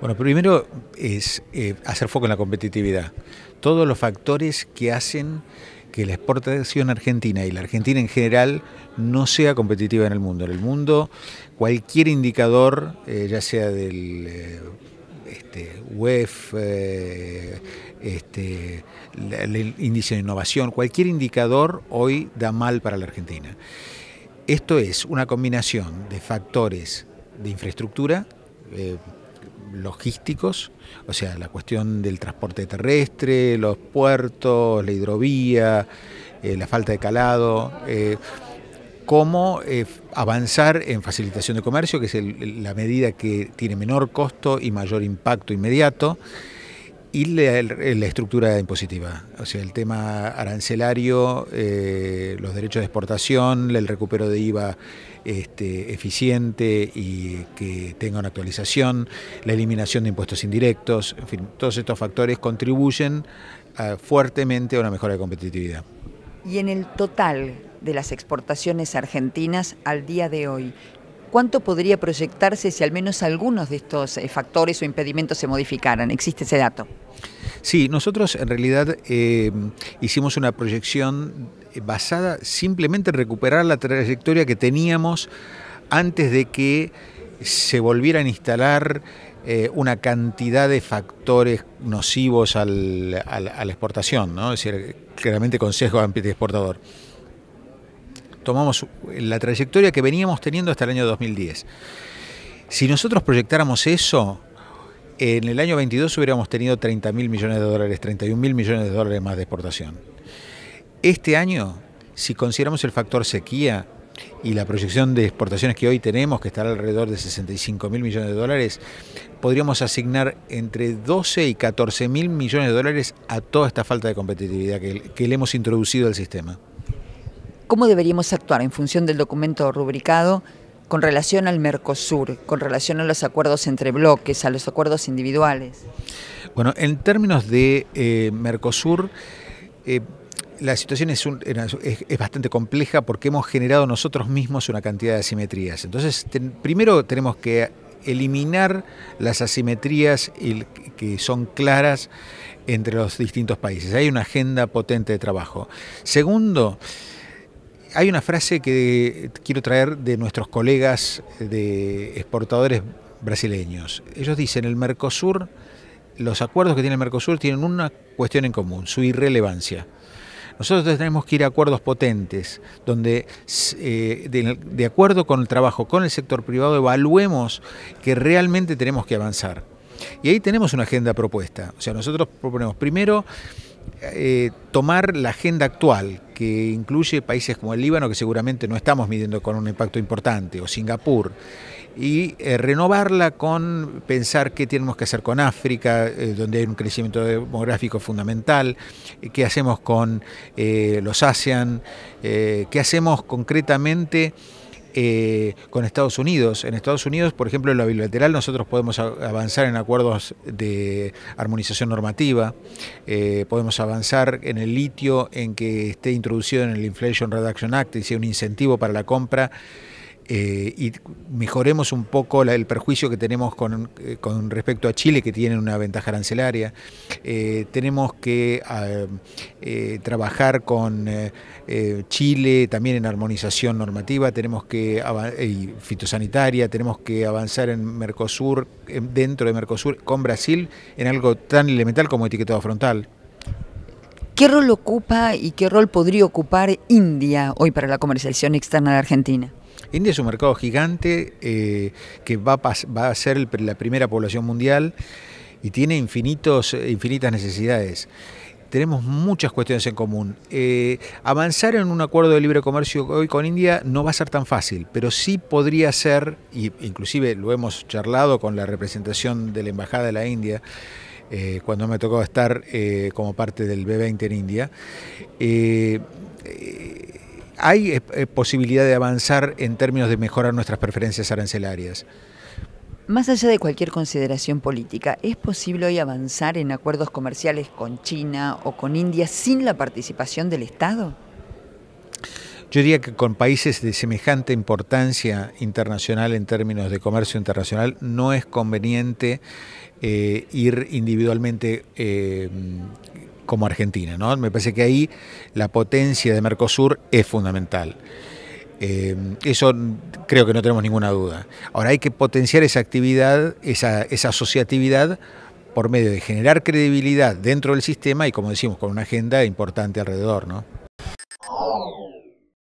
Bueno, primero es eh, hacer foco en la competitividad. Todos los factores que hacen que la exportación argentina y la Argentina en general no sea competitiva en el mundo. En el mundo, cualquier indicador, eh, ya sea del eh, este, UEF, este, el índice de innovación, cualquier indicador hoy da mal para la Argentina. Esto es una combinación de factores de infraestructura, eh, logísticos, o sea, la cuestión del transporte terrestre, los puertos, la hidrovía, eh, la falta de calado, eh, cómo avanzar en facilitación de comercio, que es la medida que tiene menor costo y mayor impacto inmediato. Y la, estructura impositiva, o sea, el tema arancelario, eh, los derechos de exportación, el recupero de IVA este, eficiente y que tenga una actualización, la eliminación de impuestos indirectos, en fin, todos estos factores contribuyen ah, fuertemente a una mejora de competitividad. Y en el total de las exportaciones argentinas al día de hoy, ¿Cuánto podría proyectarse si al menos algunos de estos eh, factores o impedimentos se modificaran? ¿Existe ese dato? Sí, nosotros en realidad eh, hicimos una proyección eh, basada simplemente en recuperar la trayectoria que teníamos antes de que se volvieran a instalar una cantidad de factores nocivos a la exportación, ¿no? es decir, claramente consejo de exportador tomamos la trayectoria que veníamos teniendo hasta el año 2010. Si nosotros proyectáramos eso, en el año 22 hubiéramos tenido 30 mil millones de dólares, 31 mil millones de dólares más de exportación. Este año, si consideramos el factor sequía y la proyección de exportaciones que hoy tenemos, que estará alrededor de 65 mil millones de dólares, podríamos asignar entre 12 y 14 mil millones de dólares a toda esta falta de competitividad que le hemos introducido al sistema. ¿Cómo deberíamos actuar en función del documento rubricado con relación al Mercosur, con relación a los acuerdos entre bloques, a los acuerdos individuales? Bueno, en términos de eh, Mercosur, eh, la situación es, bastante compleja porque hemos generado nosotros mismos una cantidad de asimetrías. Entonces, primero tenemos que eliminar las asimetrías que son claras entre los distintos países. Hay una agenda potente de trabajo. Segundo, hay una frase que quiero traer de nuestros colegas de exportadores brasileños. Ellos dicen, el Mercosur, los acuerdos que tiene el Mercosur tienen una cuestión en común, su irrelevancia. Nosotros tenemos que ir a acuerdos potentes, donde eh, de, acuerdo con el trabajo con el sector privado evaluemos que realmente tenemos que avanzar. Y ahí tenemos una agenda propuesta. O sea, nosotros proponemos primero eh, tomar la agenda actual, que incluye países como el Líbano, que seguramente no estamos midiendo con un impacto importante, o Singapur, y eh, renovarla con pensar qué tenemos que hacer con África, eh, donde hay un crecimiento demográfico fundamental, qué hacemos con los ASEAN, qué hacemos concretamente eh, con Estados Unidos. En Estados Unidos, por ejemplo, en la bilateral nosotros podemos avanzar en acuerdos de armonización normativa, eh, podemos avanzar en el litio en que esté introducido en el Inflation Reduction Act y sea un incentivo para la compra eh, y mejoremos un poco el perjuicio que tenemos eh, con, respecto a Chile, que tiene una ventaja arancelaria. Eh, tenemos que trabajar con Chile también en armonización normativa, tenemos que y fitosanitaria, tenemos que avanzar en Mercosur, dentro de Mercosur, con Brasil, en algo tan elemental como etiquetado frontal. ¿Qué rol ocupa y qué rol podría ocupar India hoy para la comercialización externa de Argentina? India es un mercado gigante eh, que va a, ser la primera población mundial y tiene infinitos, infinitas necesidades. Tenemos muchas cuestiones en común. Eh, avanzar en un acuerdo de libre comercio hoy con India no va a ser tan fácil, pero sí podría ser, y inclusive lo hemos charlado con la representación de la Embajada de la India, eh, cuando me tocó estar como parte del B20 en India, ¿Hay eh, eh, posibilidad de avanzar en términos de mejorar nuestras preferencias arancelarias? Más allá de cualquier consideración política, ¿es posible hoy avanzar en acuerdos comerciales con China o con India sin la participación del Estado? Yo diría que con países de semejante importancia internacional en términos de comercio internacional no es conveniente eh, ir individualmente eh, como Argentina. ¿no? Me parece que ahí la potencia de Mercosur es fundamental. Eh, eso creo que no tenemos ninguna duda. Ahora hay que potenciar esa actividad, esa, esa asociatividad por medio de generar credibilidad dentro del sistema y, como decimos, con una agenda importante alrededor. ¿no?